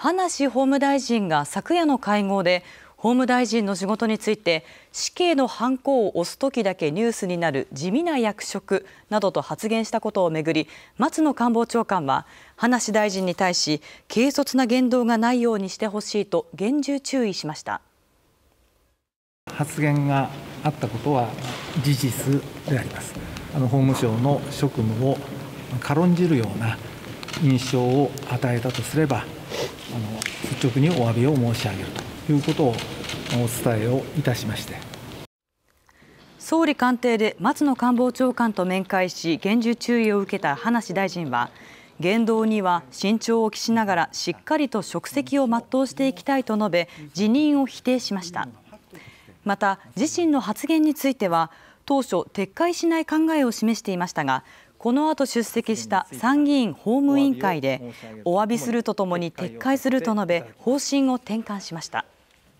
葉梨法務大臣が昨夜の会合で法務大臣の仕事について死刑のハンコを押すときだけニュースになる地味な役職などと発言したことをめぐり松野官房長官は葉梨大臣に対し軽率な言動がないようにしてほしいと厳重注意しました発言があったことは事実でありますあの法務省の職務を軽んじるような印象を与えたとすればあの率直にお詫びを申し上げるということをお伝えをいたしまして総理官邸で松野官房長官と面会し厳重注意を受けた話大臣は言動には慎重を期しながらしっかりと職責を全うしていきたいと述べ辞任を否定しましたまた自身の発言については当初撤回しない考えを示していましたがこの後出席した参議院法務委員会でお詫びするとともに撤回すると述べ方針を転換しました。